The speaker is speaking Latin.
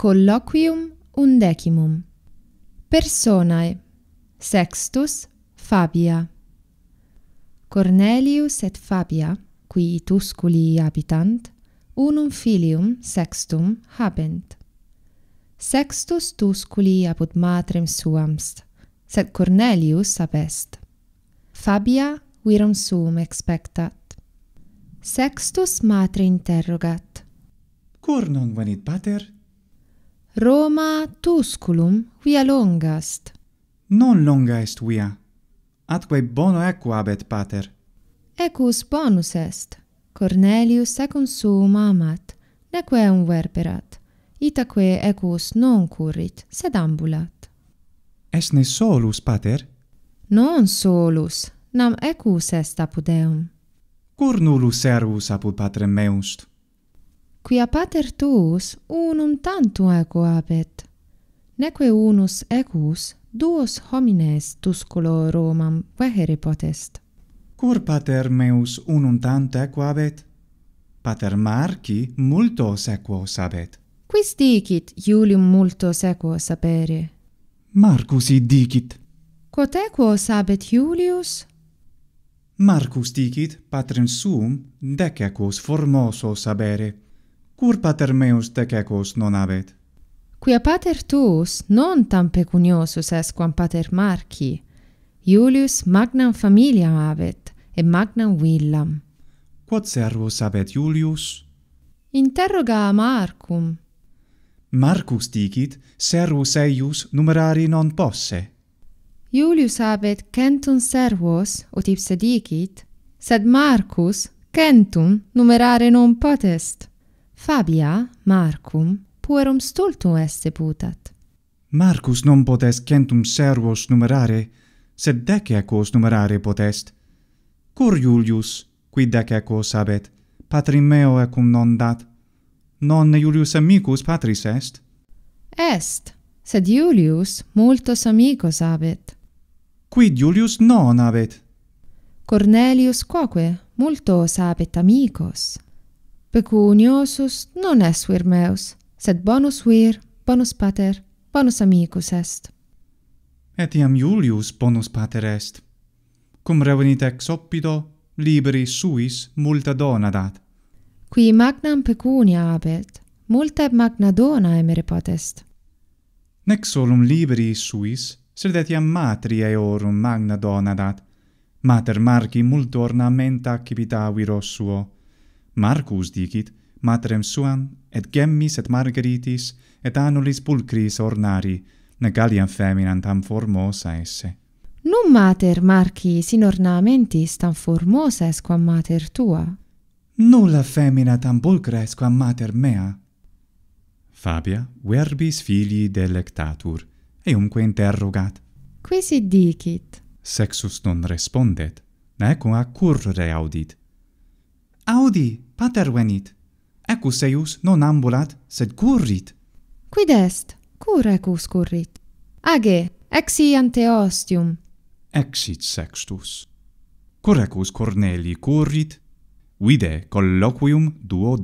Colloquium undecimum Personae Sextus Fabia Cornelius et Fabia, qui Tusculi habitant, unum filium sextum habent. Sextus Tusculi apud matrem suamst, sed Cornelius abest. Fabia virum suum expectat. Sextus matre interrogat. Cur non venit pater? Roma tusculum via longast. Non longa est via. Atque bono equo abet, pater. Ecus bonus est. Cornelius secum suum amat, neque un verperat. Itaque ecus non currit, sed ambulat. Est ne solus, pater? Non solus, nam ecus est apud eum. Cur nullus servus apud patrem meust? qui pater tuus unum tantum ego habet. Neque unus egus, duos homines tusculo Romam vehere potest. Cur pater meus unum tant ego habet? Pater Marci multos ego abet. Quis dicit Iulium multos ego sapere? Marcus id dicit. Quot ego sabet Iulius? Marcus dicit patrem suum decequos formosos habere cur pater meus tececos non habet. Quia pater tuus non tam pecuniosus es quam pater Marci, Iulius magnam familiam habet, e magnam villam. Quod servus habet Iulius? Interroga a Marcum. Marcus dicit, servus eius numerari non posse. Iulius habet centum servus, ut ipse dicit, sed Marcus centum numerare non potest. Fabia, Marcum, puerum stultum esse putat. Marcus non potest centum servos numerare, sed quos numerare potest. Cur Iulius, qui dececos abet, patrim meo ecum non dat? Nonne Iulius amicus patris est? Est, sed Iulius multos amicos abet. Quid Iulius non abet? Cornelius quoque multos abet amicos pecuniosus non est vir meus, sed bonus vir, bonus pater, bonus amicus est. Etiam Iulius bonus pater est. Cum revenit ex oppido, liberi suis multa donadat. Qui magnam pecunia abet, multa magna dona emere potest. Nec solum liberi suis, sed etiam matri eorum magna donadat. Mater marci multo ornamenta cipita suo, Marcus dicit, matrem suam, et gemmis et margaritis, et annulis pulcris ornari, ne galliam feminam tam formosa esse. Num mater marci sin ornamentis tam formosa est quam mater tua. Nulla femina tam pulcra est quam mater mea. Fabia, verbis filii delectatur, eumque interrogat. Quisi dicit? Sexus non respondet, necum accurre audit. Audi, pater venit. Ecus eius non ambulat, sed currit. Quid est? Cur ecus currit? Age, exi ante ostium. Exit sextus. Cur ecus Cornelii currit, vide colloquium duo